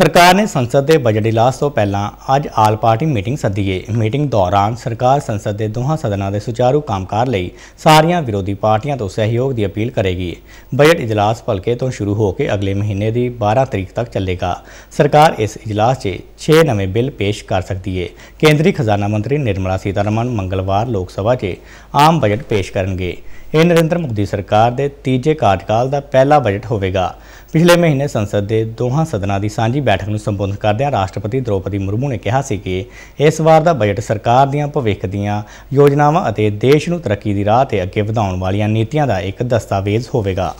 ਸਰਕਾਰ ਨੇ ਸੰਸਦ ਦੇ ਬਜਟ ਇਲਾਸ ਤੋਂ ਪਹਿਲਾਂ ਅੱਜ ਆਲ ਪਾਰਟੀ ਮੀਟਿੰਗ ਸੱਦੀ ਏ ਮੀਟਿੰਗ ਦੌਰਾਨ ਸਰਕਾਰ ਸੰਸਦ ਦੇ ਦੋਹਾਂ ਸਦਨਾਂ ਦੇ ਸੁਚਾਰੂ ਕੰਮਕਾਰ ਲਈ ਸਾਰੀਆਂ ਵਿਰੋਧੀ ਪਾਰਟੀਆਂ ਤੋਂ ਸਹਿਯੋਗ ਦੀ ਅਪੀਲ ਕਰੇਗੀ ਬਜਟ ਇਜਲਾਸ ਭਲਕੇ ਤੋਂ ਸ਼ੁਰੂ ਹੋ ਕੇ ਅਗਲੇ ਮਹੀਨੇ ਦੀ 12 ਤਰੀਕ ਤੱਕ ਚੱਲੇਗਾ ਸਰਕਾਰ ਇਸ ਇਜਲਾਸ 'ਚ 6 ਨਵੇਂ ਬਿੱਲ ਪੇਸ਼ ਕਰ ਸਕਦੀ ਹੈ ਕੇਂਦਰੀ ਖਜ਼ਾਨਾ ਮੰਤਰੀ ਨਿਰਮਲਾ ਸੀਤਾਰਮਨ ਮੰਗਲਵਾਰ ਲੋਕ ਸਭਾ 'ਚ ਆਮ ਬਜਟ ਪੇਸ਼ ਕਰਨਗੇ ਇਹ ਨਰਿੰਦਰ ਮੋਦੀ ਸਰਕਾਰ ਦੇ ਤੀਜੇ ਕਾਰਜਕਾਲ ਦਾ ਪਹਿਲਾ ਬਜਟ ਹੋਵੇਗਾ ਪਿਛਲੇ ਮਹੀਨੇ ਸੰਸਦ ਦੇ ਦੋਹਾਂ ਸਦਨਾਂ ਦੀ ਸਾਂਝੀ ਬੈਠਕ ਨੂੰ ਸੰਬੋਧਨ ਕਰਦਿਆਂ ਰਾਸ਼ਟਰਪਤੀ ਦ੍ਰੋਪਦੀ ਮੁਰਮੂ ਨੇ ਕਿਹਾ ਸੀ ਕਿ ਇਸ ਵਾਰ ਦਾ ਬਜਟ ਸਰਕਾਰ ਦੀਆਂ ਭਵਿੱਖ ਦੀਆਂ ਯੋਜਨਾਵਾਂ ਅਤੇ ਦੇਸ਼ ਨੂੰ ਤਰੱਕੀ ਦੀ ਰਾਹ ਤੇ ਅੱਗੇ ਵਧਾਉਣ ਵਾਲੀਆਂ ਨੀਤੀਆਂ ਦਾ ਇੱਕ ਦਸਤਾਵੇਜ਼ ਹੋਵੇਗਾ